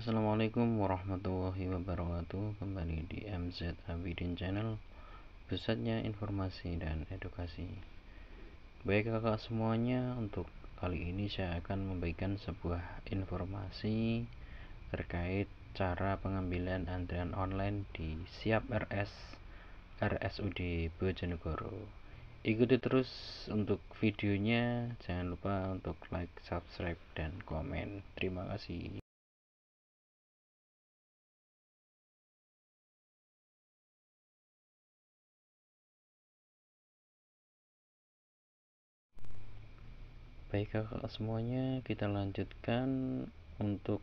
Assalamualaikum warahmatullahi wabarakatuh Kembali di MZ Abidin Channel Pusatnya informasi dan edukasi Baik kakak semuanya Untuk kali ini saya akan memberikan sebuah informasi Terkait cara pengambilan antrian online di Siap RS RSUD Bojonegoro Ikuti terus untuk videonya Jangan lupa untuk like, subscribe, dan komen Terima kasih baik kakak semuanya kita lanjutkan untuk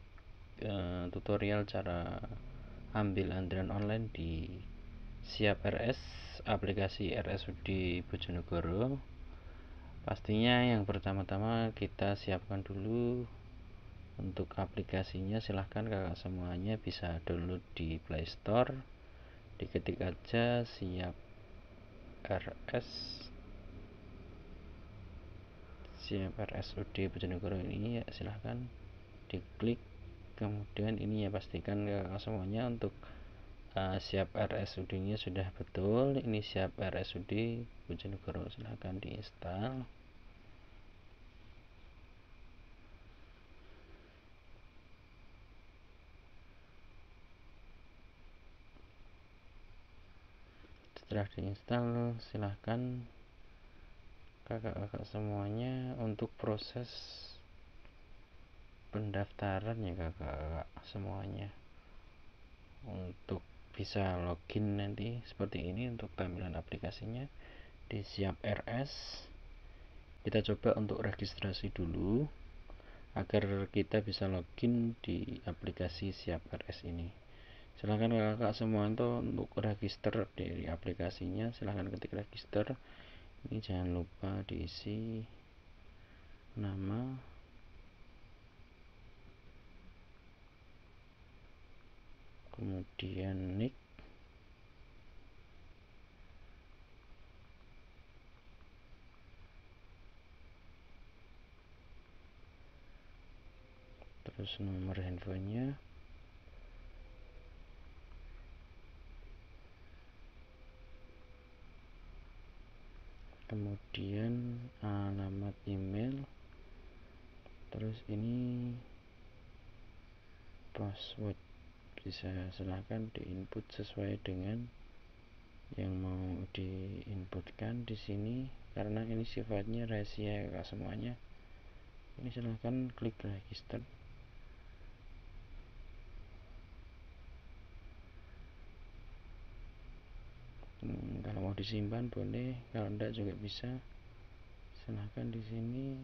e, tutorial cara ambil antrian online di siap RS aplikasi RSUD Bojonegoro pastinya yang pertama-tama kita siapkan dulu untuk aplikasinya silahkan kakak semuanya bisa download di Playstore diketik aja siap RS siap RSUD Bojonegoro ini ya silahkan diklik kemudian ini ya pastikan ya, semuanya untuk uh, siap RSUD nya sudah betul ini siap RSUD Bojonegoro silahkan diinstal setelah diinstal silahkan kakak-kakak semuanya untuk proses pendaftaran ya kakak-kakak semuanya untuk bisa login nanti seperti ini untuk tampilan aplikasinya di siap RS kita coba untuk registrasi dulu agar kita bisa login di aplikasi siap RS ini silahkan kakak, -kakak semua untuk register dari aplikasinya silahkan ketik register ini jangan lupa diisi nama kemudian nick terus nomor handphonenya kemudian eh, alamat email terus ini password bisa silahkan di input sesuai dengan yang mau di inputkan di sini karena ini sifatnya rahasia ya semuanya ini silahkan klik register hmm mau disimpan boleh kalau enggak juga bisa silahkan di sini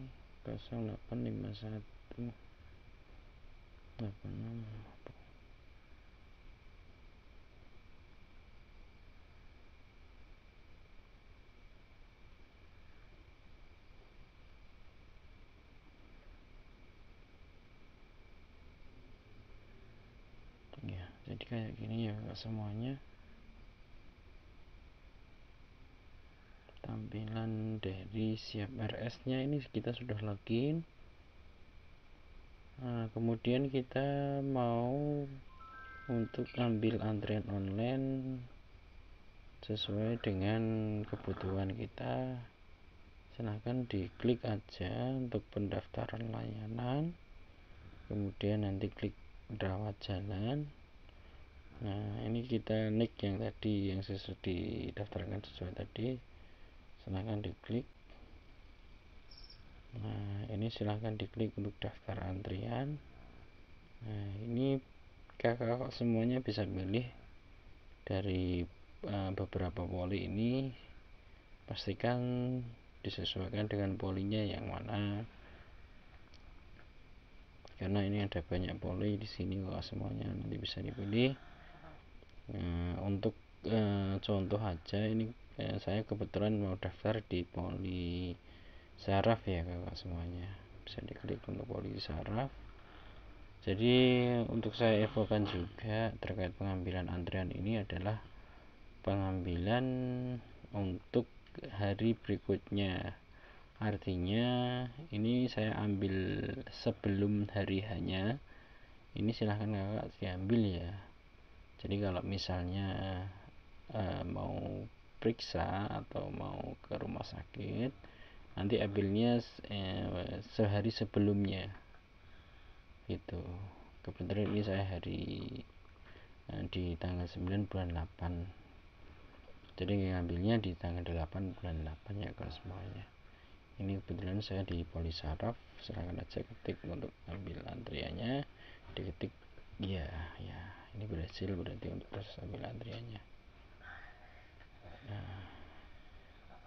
0851 86 ya, jadi kayak gini ya semuanya tampilan dari siap RS nya ini kita sudah login nah, kemudian kita mau untuk ambil antrian online sesuai dengan kebutuhan kita silahkan diklik aja untuk pendaftaran layanan kemudian nanti klik rawat jalan nah ini kita nick yang tadi yang sesuai didaftarkan sesuai tadi silahkan diklik nah ini silahkan diklik untuk daftar antrian nah ini kakak semuanya bisa milih dari uh, beberapa poli ini pastikan disesuaikan dengan polinya yang mana karena ini ada banyak poli di sini kok semuanya nanti bisa dipilih nah, untuk uh, contoh aja ini Ya, saya kebetulan mau daftar di poli saraf ya kakak semuanya bisa diklik untuk poli saraf jadi untuk saya evokan juga terkait pengambilan antrian ini adalah pengambilan untuk hari berikutnya artinya ini saya ambil sebelum hari hanya ini silahkan kakak diambil ya jadi kalau misalnya uh, mau periksa atau mau ke rumah sakit nanti ambilnya eh, sehari sebelumnya itu kebetulan ini saya hari eh, di tanggal 9 bulan 8 jadi ngambilnya di tanggal 8 bulan 8 ya kalau semuanya ini kebetulan saya di polis Polisaraf silahkan aja ketik untuk ambil antriannya diketik ya ya ini berhasil berarti untuk proses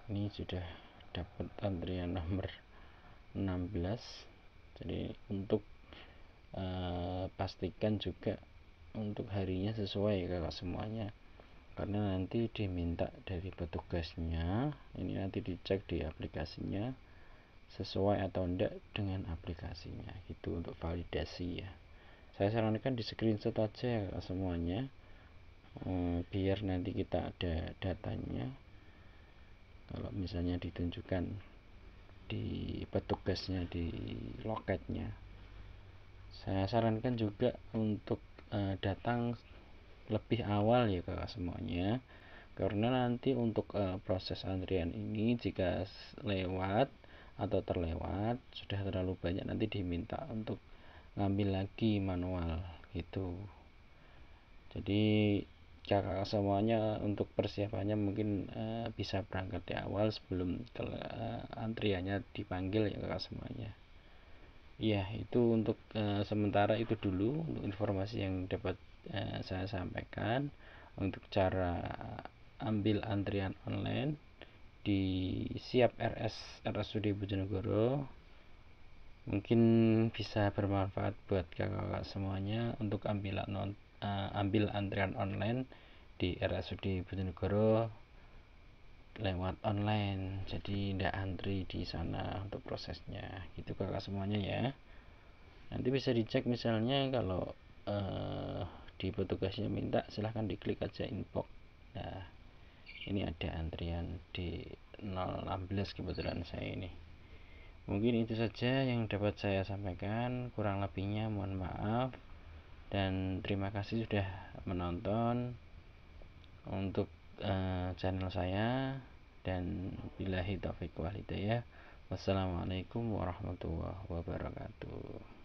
ini sudah dapat antrian nomor 16 jadi untuk e, pastikan juga untuk harinya sesuai kalau semuanya karena nanti diminta dari petugasnya ini nanti dicek di aplikasinya sesuai atau enggak dengan aplikasinya Itu untuk validasi ya saya sarankan di screenshot aja ya semuanya hmm, biar nanti kita ada datanya kalau misalnya ditunjukkan di petugasnya di loketnya saya sarankan juga untuk uh, datang lebih awal ya ke semuanya karena nanti untuk uh, proses antrian ini jika lewat atau terlewat sudah terlalu banyak nanti diminta untuk ngambil lagi manual gitu jadi kakak semuanya untuk persiapannya mungkin uh, bisa berangkat di awal sebelum ke, uh, eh, antriannya dipanggil ya kakak semuanya ya itu untuk uh, sementara itu dulu untuk informasi yang dapat uh, saya sampaikan untuk cara ambil antrian online di siap RS RSUD Bojonegoro mungkin bisa bermanfaat buat kakak-kakak semuanya untuk ambil non uh, ambil antrian online di RSUD Bojonegoro lewat online jadi tidak antri di sana untuk prosesnya gitu kakak semuanya ya nanti bisa dicek misalnya kalau uh, di petugasnya minta silahkan diklik aja inbox nah ini ada antrian di 016 kebetulan saya ini mungkin itu saja yang dapat saya sampaikan kurang lebihnya mohon maaf dan terima kasih sudah menonton untuk uh, channel saya dan bila hitafiq wal ya wassalamualaikum warahmatullahi wabarakatuh